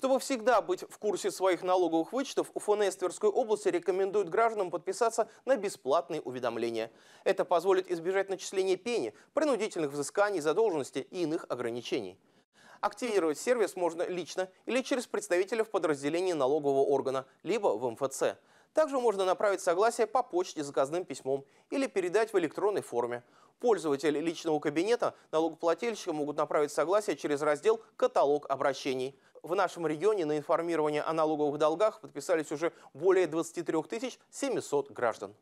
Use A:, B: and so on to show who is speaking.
A: Чтобы всегда быть в курсе своих налоговых вычетов, УФНС Тверской области рекомендует гражданам подписаться на бесплатные уведомления. Это позволит избежать начисления пени, принудительных взысканий, задолженности и иных ограничений. Активировать сервис можно лично или через представителя в подразделении налогового органа, либо в МФЦ. Также можно направить согласие по почте заказным письмом или передать в электронной форме. Пользователи личного кабинета налогоплательщика могут направить согласие через раздел «Каталог обращений» в нашем регионе на информирование о налоговых долгах подписались уже более 23 700 граждан.